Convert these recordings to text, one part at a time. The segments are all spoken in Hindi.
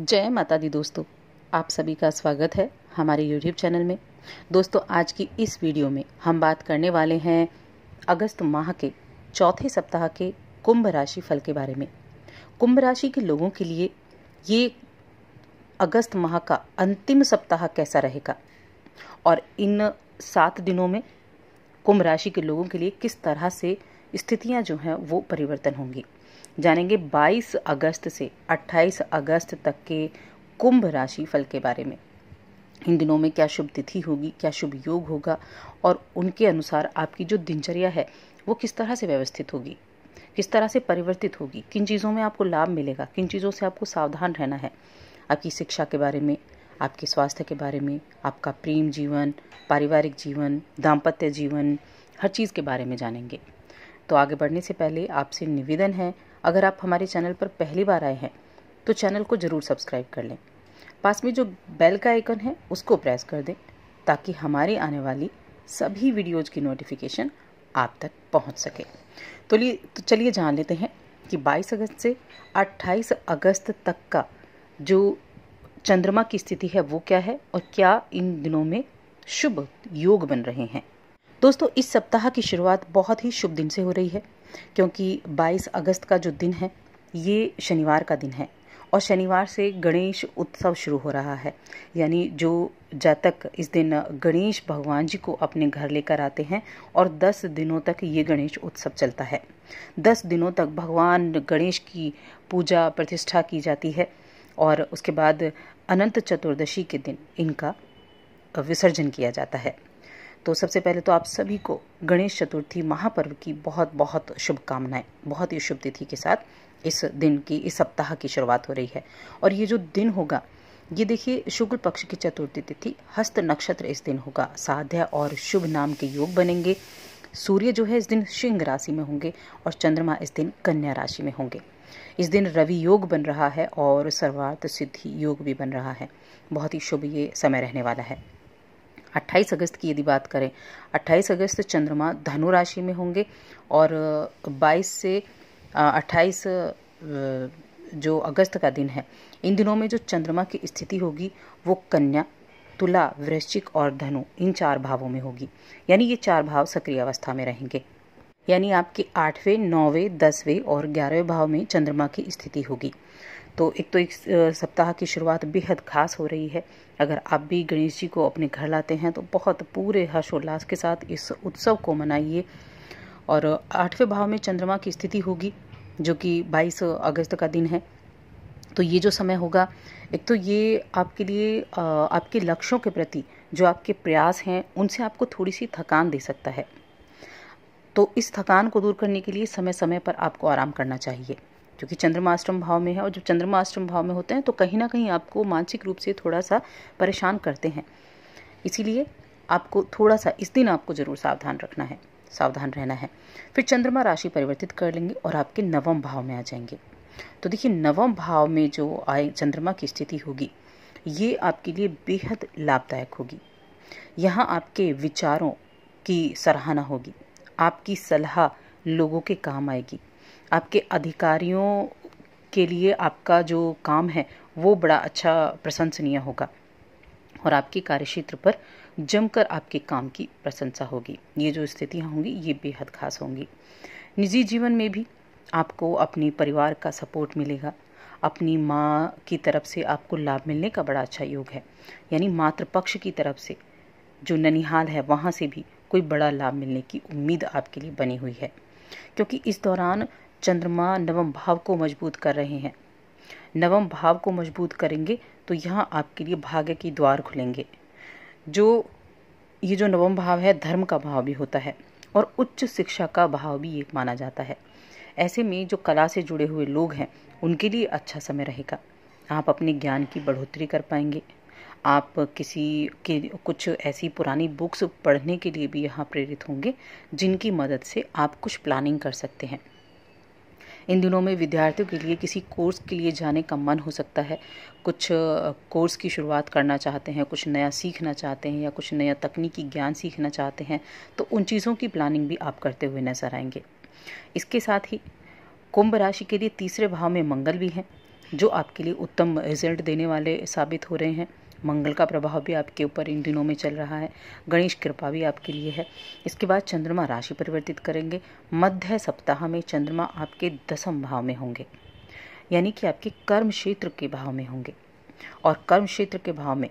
जय माता दी दोस्तों आप सभी का स्वागत है हमारे यूट्यूब चैनल में दोस्तों आज की इस वीडियो में हम बात करने वाले हैं अगस्त माह के चौथे सप्ताह के कुंभ राशि फल के बारे में कुंभ राशि के लोगों के लिए ये अगस्त माह का अंतिम सप्ताह कैसा रहेगा और इन सात दिनों में कुंभ राशि के लोगों के लिए किस तरह से स्थितियां जो हैं वो परिवर्तन होंगी जानेंगे 22 अगस्त से 28 अगस्त तक के कुंभ राशि फल के बारे में इन दिनों में क्या शुभ तिथि होगी क्या शुभ योग होगा और उनके अनुसार आपकी जो दिनचर्या है वो किस तरह से व्यवस्थित होगी किस तरह से परिवर्तित होगी किन चीज़ों में आपको लाभ मिलेगा किन चीज़ों से आपको सावधान रहना है आपकी शिक्षा के बारे में आपके स्वास्थ्य के बारे में आपका प्रेम जीवन पारिवारिक जीवन दाम्पत्य जीवन हर चीज़ के बारे में जानेंगे तो आगे बढ़ने से पहले आपसे निवेदन है अगर आप हमारे चैनल पर पहली बार आए हैं तो चैनल को ज़रूर सब्सक्राइब कर लें पास में जो बेल का आइकन है उसको प्रेस कर दें ताकि हमारे आने वाली सभी वीडियोज़ की नोटिफिकेशन आप तक पहुंच सके तो लिए तो चलिए जान लेते हैं कि 22 अगस्त से 28 अगस्त तक का जो चंद्रमा की स्थिति है वो क्या है और क्या इन दिनों में शुभ योग बन रहे हैं दोस्तों इस सप्ताह की शुरुआत बहुत ही शुभ दिन से हो रही है क्योंकि 22 अगस्त का जो दिन है ये शनिवार का दिन है और शनिवार से गणेश उत्सव शुरू हो रहा है यानी जो जातक इस दिन गणेश भगवान जी को अपने घर लेकर आते हैं और 10 दिनों तक ये गणेश उत्सव चलता है 10 दिनों तक भगवान गणेश की पूजा प्रतिष्ठा की जाती है और उसके बाद अनंत चतुर्दशी के दिन इनका विसर्जन किया जाता है तो सबसे पहले तो आप सभी को गणेश चतुर्थी महापर्व की बहुत बहुत शुभकामनाएं बहुत ही शुभ तिथि के साथ इस दिन की इस सप्ताह की शुरुआत हो रही है और ये जो दिन होगा ये देखिए शुक्ल पक्ष की चतुर्थी तिथि हस्त नक्षत्र इस दिन होगा साध्य और शुभ नाम के योग बनेंगे सूर्य जो है इस दिन सिंह राशि में होंगे और चंद्रमा इस दिन कन्या राशि में होंगे इस दिन रवि योग बन रहा है और सर्वार्थ सिद्धि योग भी बन रहा है बहुत ही शुभ ये समय रहने वाला है 28 अगस्त की यदि बात करें 28 अगस्त चंद्रमा धनु राशि में होंगे और 22 से 28 जो अगस्त का दिन है इन दिनों में जो चंद्रमा की स्थिति होगी वो कन्या तुला वृश्चिक और धनु इन चार भावों में होगी यानी ये चार भाव सक्रिय अवस्था में रहेंगे यानी आपके आठवें नौवें दसवें और ग्यारहवें भाव में चंद्रमा की स्थिति होगी तो एक तो इस सप्ताह की शुरुआत बेहद खास हो रही है अगर आप भी गणेश जी को अपने घर लाते हैं तो बहुत पूरे हर्षोल्लास के साथ इस उत्सव को मनाइए और आठवें भाव में चंद्रमा की स्थिति होगी जो कि 22 अगस्त का दिन है तो ये जो समय होगा एक तो ये आपके लिए आपके लक्ष्यों के प्रति जो आपके प्रयास हैं उनसे आपको थोड़ी सी थकान दे सकता है तो इस थकान को दूर करने के लिए समय समय पर आपको आराम करना चाहिए क्योंकि कि चंद्रमाष्टम भाव में है और जब चंद्रमाष्टम भाव में होते हैं तो कहीं ना कहीं आपको मानसिक रूप से थोड़ा सा परेशान करते हैं इसीलिए आपको थोड़ा सा इस दिन आपको ज़रूर सावधान रखना है सावधान रहना है फिर चंद्रमा राशि परिवर्तित कर लेंगे और आपके नवम भाव में आ जाएंगे तो देखिए नवम भाव में जो आए चंद्रमा की स्थिति होगी ये आपके लिए बेहद लाभदायक होगी यहाँ आपके विचारों की सराहना होगी आपकी सलाह लोगों के काम आएगी आपके अधिकारियों के लिए आपका जो काम है वो बड़ा अच्छा प्रशंसनीय होगा और आपके कार्य क्षेत्र पर जमकर आपके काम की प्रशंसा होगी ये जो स्थितियाँ होंगी ये बेहद खास होंगी निजी जीवन में भी आपको अपने परिवार का सपोर्ट मिलेगा अपनी माँ की तरफ से आपको लाभ मिलने का बड़ा अच्छा योग है यानी मातृपक्ष की तरफ से जो ननिहाल है वहाँ से भी कोई बड़ा लाभ मिलने की उम्मीद आपके लिए बनी हुई है क्योंकि इस दौरान चंद्रमा नवम भाव को मजबूत कर रहे हैं नवम भाव को मजबूत करेंगे तो यहाँ आपके लिए भाग्य की द्वार खुलेंगे जो ये जो नवम भाव है धर्म का भाव भी होता है और उच्च शिक्षा का भाव भी एक माना जाता है ऐसे में जो कला से जुड़े हुए लोग हैं उनके लिए अच्छा समय रहेगा आप अपने ज्ञान की बढ़ोतरी कर पाएंगे आप किसी के कुछ ऐसी पुरानी बुक्स पढ़ने के लिए भी यहाँ प्रेरित होंगे जिनकी मदद से आप कुछ प्लानिंग कर सकते हैं इन दिनों में विद्यार्थियों के लिए किसी कोर्स के लिए जाने का मन हो सकता है कुछ कोर्स की शुरुआत करना चाहते हैं कुछ नया सीखना चाहते हैं या कुछ नया तकनीकी ज्ञान सीखना चाहते हैं तो उन चीज़ों की प्लानिंग भी आप करते हुए नजर आएंगे इसके साथ ही कुंभ राशि के लिए तीसरे भाव में मंगल भी हैं जो आपके लिए उत्तम रिजल्ट देने वाले साबित हो रहे हैं मंगल का प्रभाव भी आपके ऊपर इन दिनों में चल रहा है गणेश कृपा भी आपके लिए है इसके बाद चंद्रमा राशि परिवर्तित करेंगे मध्य सप्ताह में चंद्रमा आपके दसम भाव में होंगे यानी कि आपके कर्म क्षेत्र के भाव में होंगे और कर्म क्षेत्र के भाव में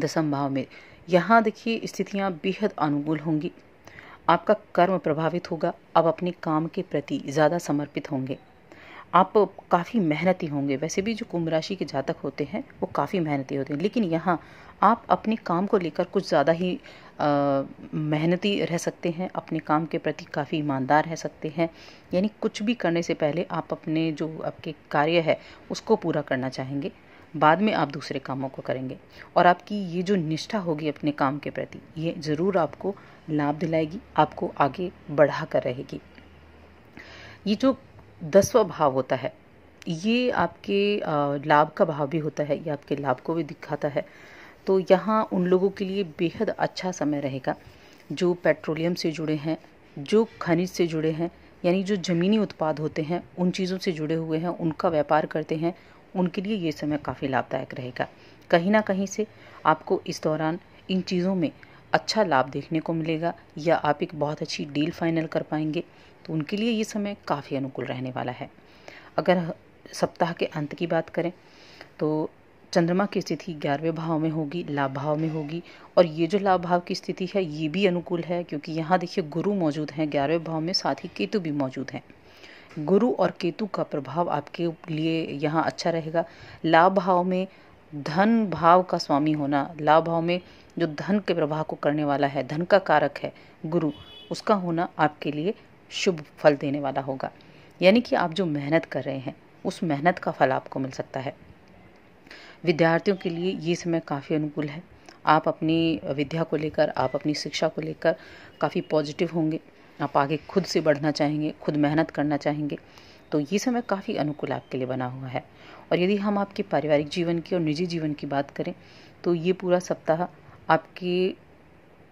दसम भाव में यहाँ देखिए स्थितियाँ बेहद अनुकूल होंगी आपका कर्म प्रभावित होगा अब अपने काम के प्रति ज़्यादा समर्पित होंगे आप काफ़ी मेहनती होंगे वैसे भी जो कुंभ राशि के जातक होते हैं वो काफ़ी मेहनती होते हैं लेकिन यहाँ आप अपने काम को लेकर कुछ ज़्यादा ही मेहनती रह सकते हैं अपने काम के प्रति काफ़ी ईमानदार रह सकते हैं यानी कुछ भी करने से पहले आप अपने जो आपके कार्य है उसको पूरा करना चाहेंगे बाद में आप दूसरे कामों को करेंगे और आपकी ये जो निष्ठा होगी अपने काम के प्रति ये ज़रूर आपको लाभ दिलाएगी आपको आगे बढ़ा कर रहेगी ये जो दसवा भाव होता है ये आपके लाभ का भाव भी होता है ये आपके लाभ को भी दिखाता है तो यहाँ उन लोगों के लिए बेहद अच्छा समय रहेगा जो पेट्रोलियम से जुड़े हैं जो खनिज से जुड़े हैं यानी जो ज़मीनी उत्पाद होते हैं उन चीज़ों से जुड़े हुए हैं उनका व्यापार करते हैं उनके लिए ये समय काफ़ी लाभदायक रहेगा कहीं ना कहीं से आपको इस दौरान इन चीज़ों में अच्छा लाभ देखने को मिलेगा या आप एक बहुत अच्छी डील फाइनल कर पाएंगे तो उनके लिए ये समय काफ़ी अनुकूल रहने वाला है अगर सप्ताह के अंत की बात करें तो चंद्रमा की स्थिति ग्यारहवें भाव में होगी लाभ भाव में होगी और ये जो लाभ भाव की स्थिति है ये भी अनुकूल है क्योंकि यहाँ देखिए गुरु मौजूद हैं ग्यारहवें भाव में साथ ही केतु भी मौजूद हैं गुरु और केतु का प्रभाव आपके लिए यहाँ अच्छा रहेगा लाभ भाव में धन भाव का स्वामी होना लाभ भाव में जो धन के प्रवाह को करने वाला है धन का कारक है गुरु उसका होना आपके लिए शुभ फल देने वाला होगा यानी कि आप जो मेहनत कर रहे हैं उस मेहनत का फल आपको मिल सकता है विद्यार्थियों के लिए ये समय काफ़ी अनुकूल है आप अपनी विद्या को लेकर आप अपनी शिक्षा को लेकर काफ़ी पॉजिटिव होंगे आप आगे खुद से बढ़ना चाहेंगे खुद मेहनत करना चाहेंगे तो ये समय काफ़ी अनुकूल आपके लिए बना हुआ है और यदि हम आपके पारिवारिक जीवन की और निजी जीवन की बात करें तो ये पूरा सप्ताह आपके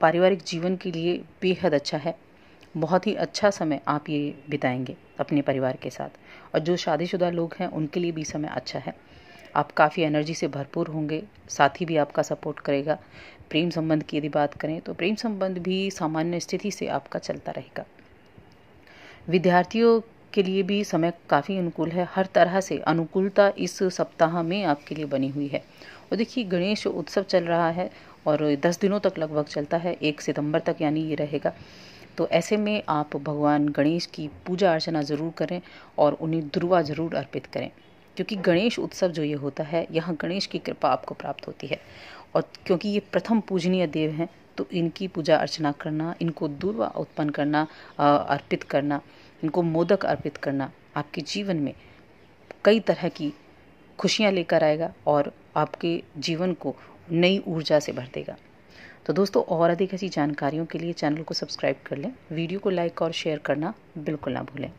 पारिवारिक जीवन के लिए बेहद अच्छा है बहुत ही अच्छा समय आप ये बिताएंगे अपने परिवार के साथ और जो शादीशुदा लोग हैं उनके लिए भी समय अच्छा है आप काफ़ी एनर्जी से भरपूर होंगे साथी भी आपका सपोर्ट करेगा प्रेम संबंध की यदि बात करें तो प्रेम संबंध भी सामान्य स्थिति से आपका चलता रहेगा विद्यार्थियों के लिए भी समय काफ़ी अनुकूल है हर तरह से अनुकूलता इस सप्ताह में आपके लिए बनी हुई है और देखिए गणेश उत्सव चल रहा है और दस दिनों तक लगभग चलता है एक सितंबर तक यानी ये रहेगा तो ऐसे में आप भगवान गणेश की पूजा अर्चना ज़रूर करें और उन्हें दुर्वा ज़रूर अर्पित करें क्योंकि गणेश उत्सव जो ये होता है यहाँ गणेश की कृपा आपको प्राप्त होती है और क्योंकि ये प्रथम पूजनीय देव हैं तो इनकी पूजा अर्चना करना इनको दुर्वा उत्पन्न करना अर्पित करना इनको मोदक अर्पित करना आपके जीवन में कई तरह की खुशियाँ लेकर आएगा और आपके जीवन को नई ऊर्जा से भर देगा तो दोस्तों और अधिक ऐसी जानकारियों के लिए चैनल को सब्सक्राइब कर लें वीडियो को लाइक और शेयर करना बिल्कुल ना भूलें